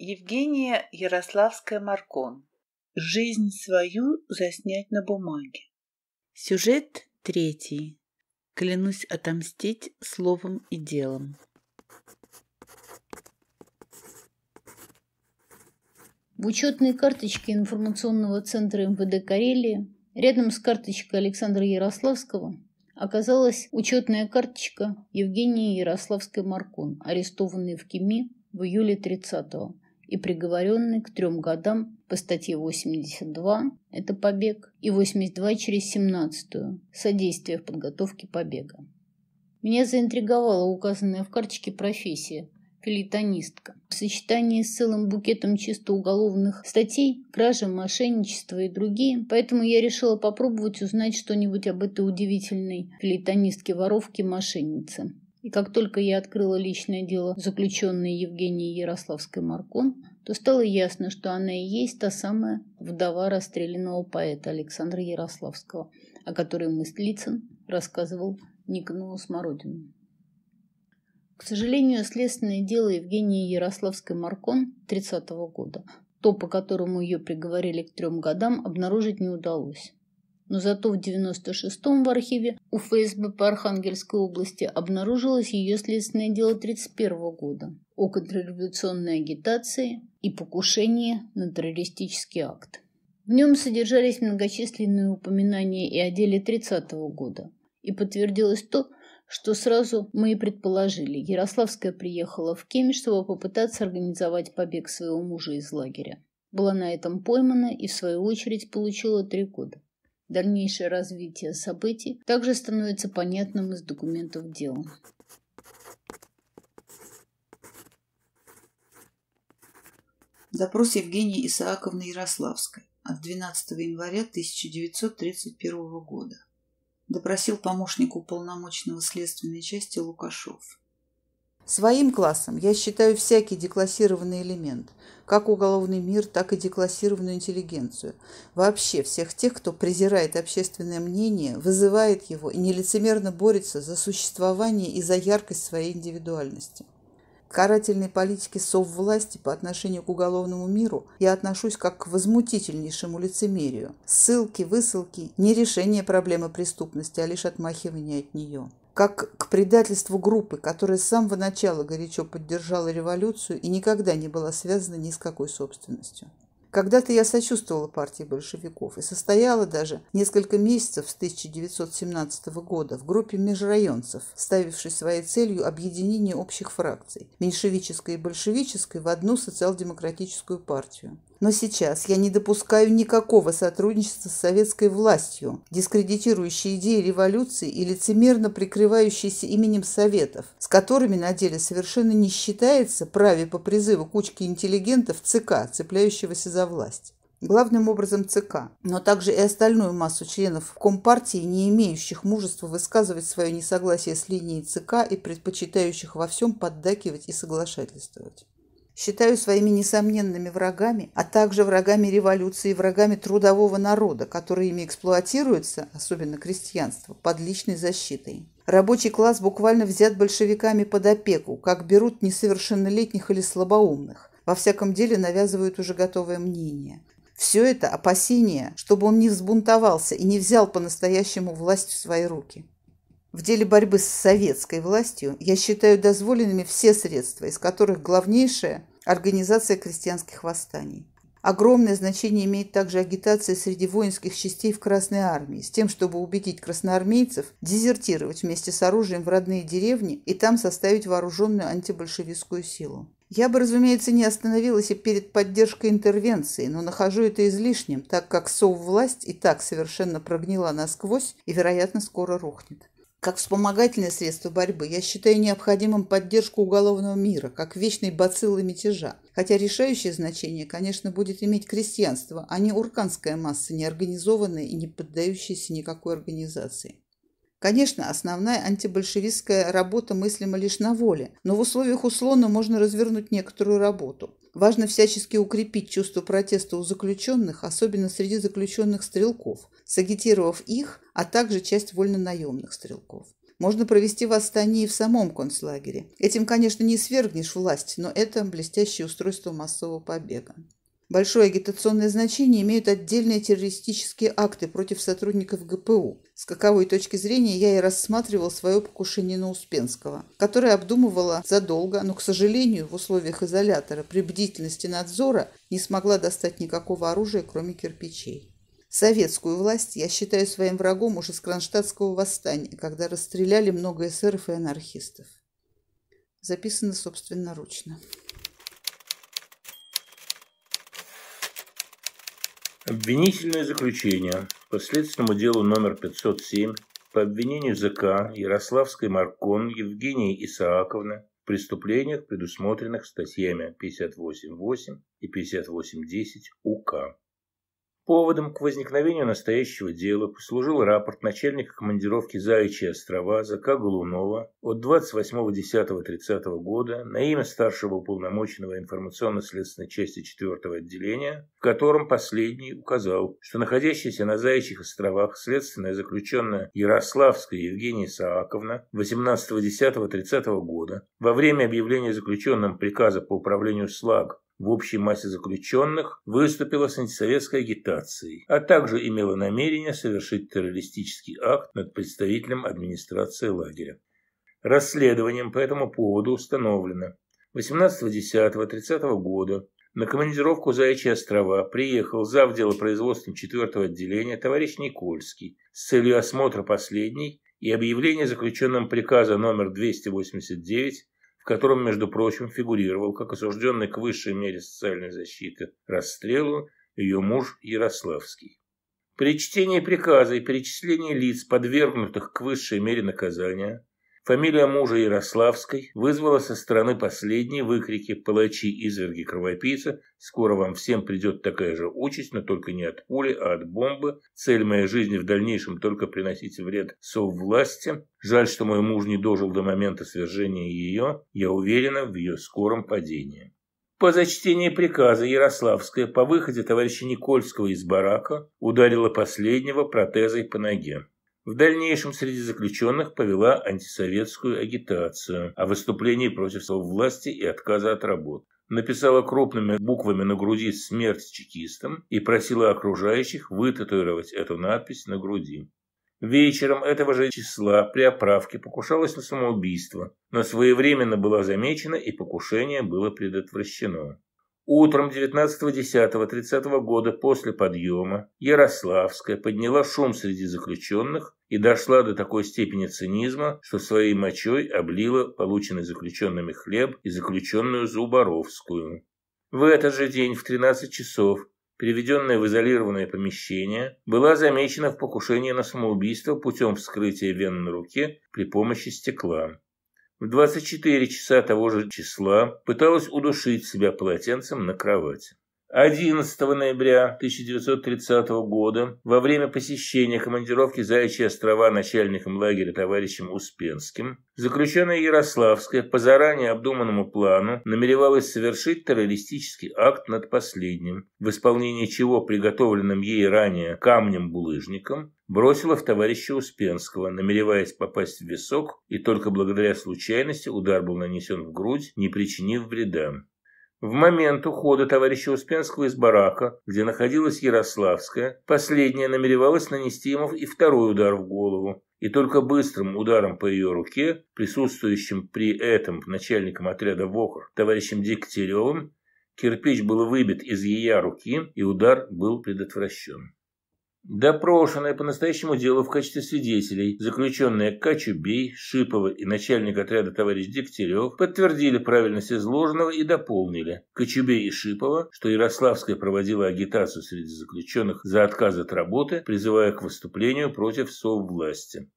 Евгения Ярославская-Маркон. Жизнь свою заснять на бумаге. Сюжет третий. Клянусь отомстить словом и делом. В учетной карточке информационного центра МВД Карелии рядом с карточкой Александра Ярославского оказалась учетная карточка Евгении Ярославской Маркон, арестованной в Кеми в июле 30 -го и приговоренный к трем годам по статье 82 – это побег, и 82 через 17 – содействие в подготовке побега. Меня заинтриговала указанная в карточке профессия – филитонистка. В сочетании с целым букетом чисто уголовных статей – кражи, мошенничество и другие, поэтому я решила попробовать узнать что-нибудь об этой удивительной филитонистке-воровке-мошеннице. И как только я открыла личное дело заключенной Евгении Ярославской Маркон, то стало ясно, что она и есть та самая вдова расстрелянного поэта Александра Ярославского, о которой Мыслицын рассказывал Никонову Смородину. К сожалению, следственное дело Евгении Ярославской Маркон 30 -го года, то, по которому ее приговорили к трем годам, обнаружить не удалось но зато в 96-м в архиве у ФСБ по Архангельской области обнаружилось ее следственное дело 31 года о контрреволюционной агитации и покушении на террористический акт. В нем содержались многочисленные упоминания и о деле 30 года, и подтвердилось то, что сразу мы и предположили. Ярославская приехала в Кемь, чтобы попытаться организовать побег своего мужа из лагеря. Была на этом поймана и, в свою очередь, получила три года. Дальнейшее развитие событий также становится понятным из документов дела. Запрос Евгении Исааковны Ярославской от 12 января 1931 года. Допросил помощник уполномоченного следственной части Лукашов. Своим классом я считаю всякий деклассированный элемент, как уголовный мир, так и деклассированную интеллигенцию. Вообще всех тех, кто презирает общественное мнение, вызывает его и нелицемерно борется за существование и за яркость своей индивидуальности. К карательной политике соввласти по отношению к уголовному миру я отношусь как к возмутительнейшему лицемерию. Ссылки, высылки – не решение проблемы преступности, а лишь отмахивание от нее как к предательству группы, которая с самого начала горячо поддержала революцию и никогда не была связана ни с какой собственностью. Когда-то я сочувствовала партии большевиков и состояла даже несколько месяцев с 1917 года в группе межрайонцев, ставившей своей целью объединение общих фракций – меньшевической и большевической в одну социал-демократическую партию. Но сейчас я не допускаю никакого сотрудничества с советской властью, дискредитирующей идеи революции и лицемерно прикрывающейся именем Советов, с которыми на деле совершенно не считается праве по призыву кучки интеллигентов ЦК, цепляющегося за власть главным образом ЦК, но также и остальную массу членов Компартии, не имеющих мужества высказывать свое несогласие с линией ЦК и предпочитающих во всем поддакивать и соглашательствовать считаю своими несомненными врагами, а также врагами революции и врагами трудового народа, который ими эксплуатируется, особенно крестьянство, под личной защитой. Рабочий класс буквально взят большевиками под опеку, как берут несовершеннолетних или слабоумных. Во всяком деле навязывают уже готовое мнение. Все это опасение, чтобы он не взбунтовался и не взял по-настоящему власть в свои руки. В деле борьбы с советской властью я считаю дозволенными все средства, из которых главнейшее – организация крестьянских восстаний. Огромное значение имеет также агитация среди воинских частей в Красной Армии, с тем, чтобы убедить красноармейцев дезертировать вместе с оружием в родные деревни и там составить вооруженную антибольшевистскую силу. Я бы, разумеется, не остановилась и перед поддержкой интервенции, но нахожу это излишним, так как власть и так совершенно прогнила насквозь и, вероятно, скоро рухнет как вспомогательное средство борьбы, я считаю необходимым поддержку уголовного мира, как вечной бациллы мятежа. Хотя решающее значение, конечно, будет иметь крестьянство, а не урканская масса, неорганизованная и не поддающаяся никакой организации. Конечно, основная антибольшевистская работа мыслима лишь на воле, но в условиях услона можно развернуть некоторую работу. Важно всячески укрепить чувство протеста у заключенных, особенно среди заключенных стрелков, сагитировав их, а также часть вольнонаемных стрелков. Можно провести восстание и в самом концлагере. Этим, конечно, не свергнешь власть, но это блестящее устройство массового побега. Большое агитационное значение имеют отдельные террористические акты против сотрудников ГПУ. С каковой точки зрения я и рассматривал свое покушение на Успенского, которое обдумывала задолго, но, к сожалению, в условиях изолятора при бдительности надзора не смогла достать никакого оружия, кроме кирпичей. Советскую власть я считаю своим врагом уже с Кронштадтского восстания, когда расстреляли много эсеров и анархистов. Записано собственноручно. Обвинительное заключение по следственному делу номер 507 по обвинению ЗК Ярославской Маркон Евгении Исааковны в преступлениях, предусмотренных статьями 58.8 и 58.10 УК. Поводом к возникновению настоящего дела послужил рапорт начальника командировки «Заячьи острова» Зака Голунова от 28.10.30 года на имя старшего уполномоченного информационно-следственной части 4 отделения, в котором последний указал, что находящаяся на «Заячьих островах» следственная заключенная Ярославская Евгения Сааковна 18.10.30 года во время объявления заключенным приказа по управлению СЛАГ в общей массе заключенных выступила с антисоветской агитацией, а также имела намерение совершить террористический акт над представителем администрации лагеря. Расследованием по этому поводу установлено. 18.10.30 года на командировку «Заячьи острова» приехал зав. дело 4 отделения товарищ Никольский с целью осмотра последней и объявления заключенным приказа номер 289 котором, между прочим, фигурировал как осужденный к высшей мере социальной защиты расстрелу ее муж Ярославский. При чтении приказа и перечислении лиц, подвергнутых к высшей мере наказания, Фамилия мужа Ярославской вызвала со стороны последней выкрики «Палачи, изверги, кровопийца! Скоро вам всем придет такая же участь, но только не от пули, а от бомбы. Цель моей жизни в дальнейшем только приносить вред соввласти. Жаль, что мой муж не дожил до момента свержения ее. Я уверена в ее скором падении». По зачтении приказа Ярославская по выходе товарища Никольского из барака ударила последнего протезой по ноге. В дальнейшем среди заключенных повела антисоветскую агитацию о выступлении против власти и отказа от работы написала крупными буквами на груди «Смерть чекистам» и просила окружающих вытатуировать эту надпись на груди. Вечером этого же числа при оправке покушалась на самоубийство, но своевременно была замечена и покушение было предотвращено. Утром 19.10.30 года после подъема Ярославская подняла шум среди заключенных и дошла до такой степени цинизма, что своей мочой облила полученный заключенными хлеб и заключенную Зубаровскую. В этот же день в 13 часов, переведенная в изолированное помещение, была замечена в покушении на самоубийство путем вскрытия вен на руке при помощи стекла. В 24 часа того же числа пыталась удушить себя полотенцем на кровати. 11 ноября 1930 года во время посещения командировки «Заячьи острова» начальником лагеря товарищем Успенским, заключенная Ярославская по заранее обдуманному плану намеревалась совершить террористический акт над последним, в исполнении чего приготовленным ей ранее камнем-булыжником бросила в товарища Успенского, намереваясь попасть в висок, и только благодаря случайности удар был нанесен в грудь, не причинив вреда. В момент ухода товарища Успенского из барака, где находилась Ярославская, последняя намеревалась нанести ему и второй удар в голову, и только быстрым ударом по ее руке, присутствующим при этом начальником отряда ВОХР товарищем Дегтяревым, кирпич был выбит из ее руки, и удар был предотвращен. Допрошенные по настоящему делу в качестве свидетелей заключенные Качубей, Шипова и начальник отряда товарищ Дегтярев подтвердили правильность изложенного и дополнили Качубей и Шипова, что Ярославская проводила агитацию среди заключенных за отказ от работы, призывая к выступлению против соввласти.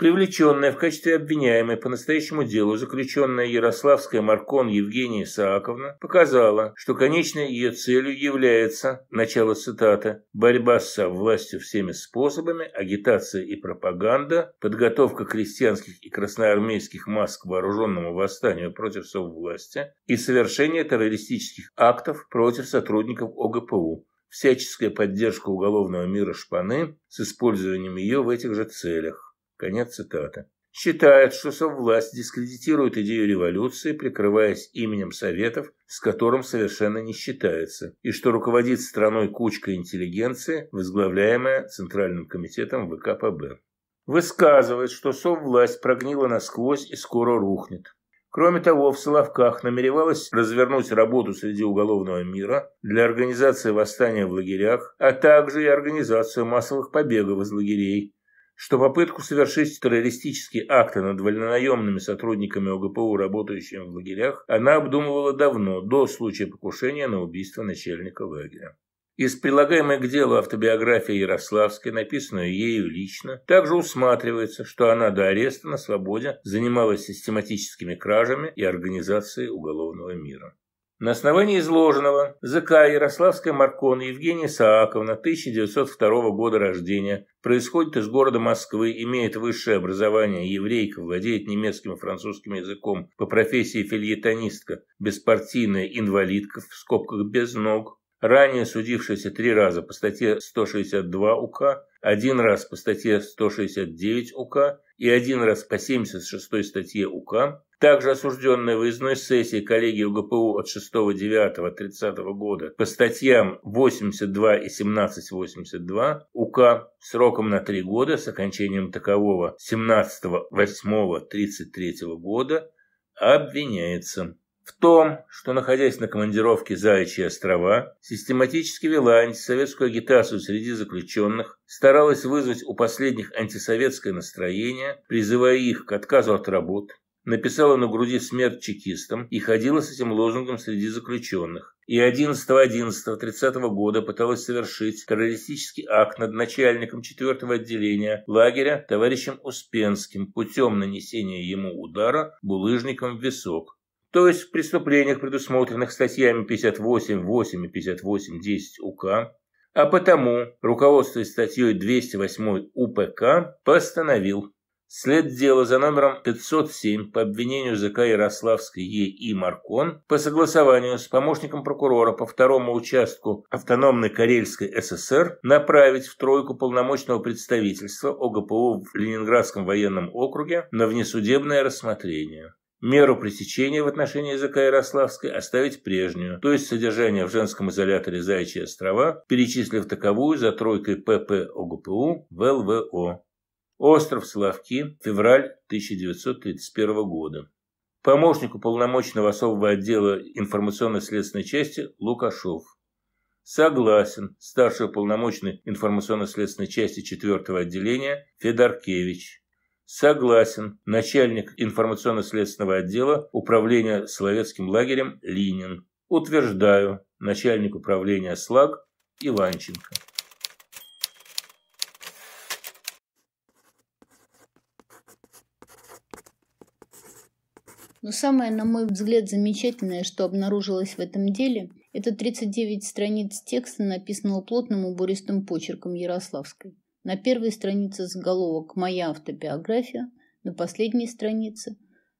Привлеченная в качестве обвиняемой по настоящему делу заключенная Ярославская Маркон Евгения Исааковна показала, что конечной ее целью является, начало цитаты, «борьба со властью всеми способами, агитация и пропаганда, подготовка крестьянских и красноармейских масс к вооруженному восстанию против соввласти и совершение террористических актов против сотрудников ОГПУ, всяческая поддержка уголовного мира шпаны с использованием ее в этих же целях». Конец цитаты. Считает, что совласть дискредитирует идею революции, прикрываясь именем Советов, с которым совершенно не считается, и что руководит страной кучка интеллигенции, возглавляемая Центральным комитетом ВКПБ. Высказывает, что совласть прогнила насквозь и скоро рухнет. Кроме того, в Соловках намеревалось развернуть работу среди уголовного мира для организации восстания в лагерях, а также и организацию массовых побегов из лагерей, что попытку совершить террористические акты над вольнонаемными сотрудниками ОГПУ, работающими в лагерях, она обдумывала давно, до случая покушения на убийство начальника лагеря. Из прилагаемой к делу автобиографии Ярославской, написанную ею лично, также усматривается, что она до ареста на свободе занималась систематическими кражами и организацией уголовного мира. На основании изложенного ЗК Ярославская Маркона Евгения Сааковна, 1902 года рождения, происходит из города Москвы, имеет высшее образование, еврейка, владеет немецким и французским языком, по профессии фильетонистка, беспартийная инвалидка, в скобках без ног, ранее судившаяся три раза по статье 162 УК, один раз по статье 169 УК и один раз по 76 статье УК, также осужденный выездной сессии коллегии УГПУ от 6.9.30 года по статьям 82 и 1782 УК сроком на 3 года с окончанием такового 17.8.33 года обвиняется в том, что, находясь на командировке «Заячьи острова», систематически вела антисоветскую агитацию среди заключенных, старалась вызвать у последних антисоветское настроение, призывая их к отказу от работ, написала на груди смерть чекистам и ходила с этим лозунгом среди заключенных. И 11.11.30 года пыталась совершить террористический акт над начальником 4-го отделения лагеря товарищем Успенским путем нанесения ему удара булыжником в висок. То есть в преступлениях, предусмотренных статьями 58, 8 и 58, 10 УК, а потому, руководство статьей 208 УПК, постановил След дела за номером 507 по обвинению ЗК Ярославской Е.И. Маркон по согласованию с помощником прокурора по второму участку автономной Карельской ССР направить в тройку полномочного представительства ОГПУ в Ленинградском военном округе на внесудебное рассмотрение. Меру пресечения в отношении языка Ярославской оставить прежнюю, то есть содержание в женском изоляторе «Заячьи острова», перечислив таковую за тройкой ПП ОГПУ в ЛВО. Остров Соловки, февраль 1931 года. Помощнику полномочного особого отдела информационно-следственной части Лукашов. Согласен, старший уполномоченный информационно-следственной части 4 отделения Федоркевич. Согласен, начальник информационно-следственного отдела управления Соловецким лагерем Ленин. Утверждаю, начальник управления СЛАГ Иванченко. Но самое, на мой взгляд, замечательное, что обнаружилось в этом деле, это 39 страниц текста, написанного плотным убористым почерком Ярославской. На первой странице заголовок «Моя автобиография», на последней странице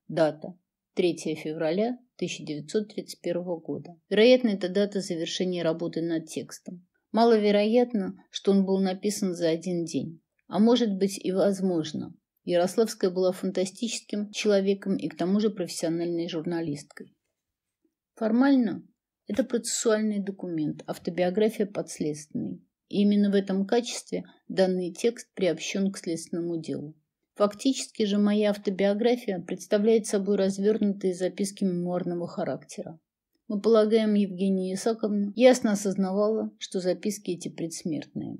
дата 3 февраля 1931 года. Вероятно, это дата завершения работы над текстом. Маловероятно, что он был написан за один день. А может быть и возможно, Ярославская была фантастическим человеком и к тому же профессиональной журналисткой. Формально это процессуальный документ, автобиография подследственной. И именно в этом качестве данный текст приобщен к следственному делу. Фактически же моя автобиография представляет собой развернутые записки мемуарного характера. Мы полагаем, Евгения Исаковна ясно осознавала, что записки эти предсмертные.